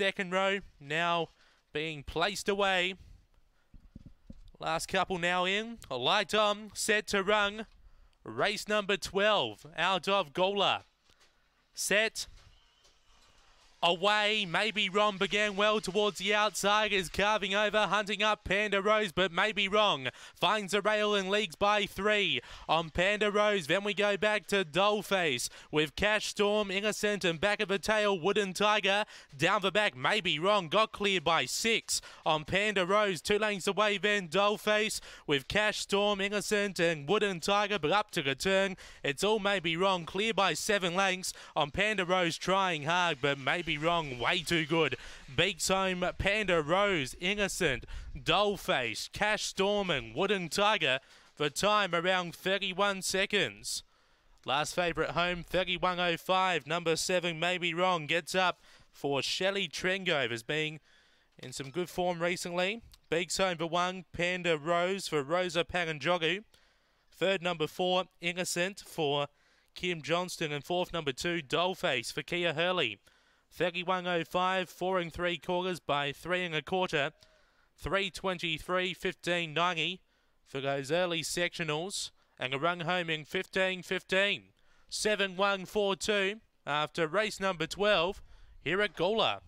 second row now being placed away. Last couple now in. Light on, set to run. Race number 12 out of Gola. Set, Away, maybe wrong, began well towards the outside, is carving over, hunting up Panda Rose, but maybe wrong. Finds a rail and leagues by three on Panda Rose. Then we go back to Dollface with Cash Storm, Innocent, and back of a tail, Wooden Tiger. Down the back, maybe wrong, got clear by six on Panda Rose. Two lanes away, then Dollface with Cash Storm, Innocent, and Wooden Tiger, but up to return. It's all maybe wrong, clear by seven lengths on Panda Rose, trying hard, but maybe be wrong, way too good. Big time. Panda Rose, Innocent, Dollface, Cash Storming, Wooden Tiger for time around 31 seconds. Last favourite home, 31.05. Number 7, Maybe Wrong, gets up for Shelley Trengove as being in some good form recently. Big time. for one, Panda Rose for Rosa Panganjogu. Third, number 4, Innocent for Kim Johnston. And fourth, number 2, Dollface for Kia Hurley. 31.05, 4 and 3 quarters by 3 and a quarter. 323, for those early sectionals. And a run home in 15.15. 15. 7 1 4 2 after race number 12 here at Gawler.